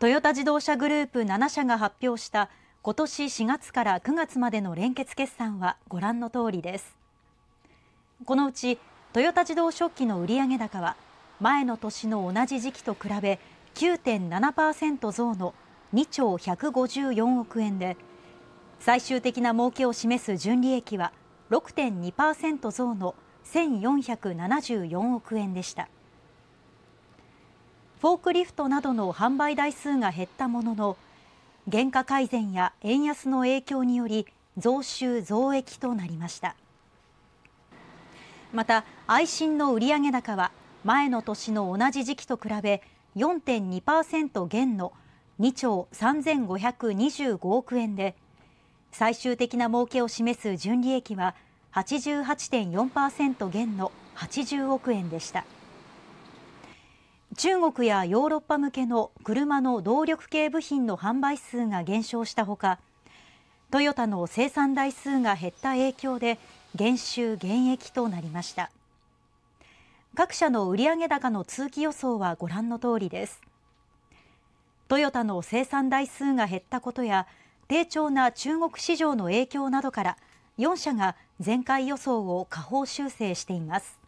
トヨタ自動車グループ7社が発表した今年4月から9月までの連結決算はご覧の通りですこのうちトヨタ自動食器の売上高は前の年の同じ時期と比べ9.7%増の2兆154億円で最終的な儲けを示す純利益は6.2%増の1474億円でした。フォークリフトなどの販売台数が減ったものの原価改善や円安の影響により増収増益となりましたまた愛信の売上高は前の年の同じ時期と比べ4.2%減の2兆3525億円で最終的な儲けを示す純利益は88.4%減の80億円でした。中国やヨーロッパ向けの車の動力系部品の販売数が減少したほかトヨタの生産台数が減った影響で減収減益となりました各社の売上高の通期予想はご覧の通りですトヨタの生産台数が減ったことや低調な中国市場の影響などから4社が前回予想を下方修正しています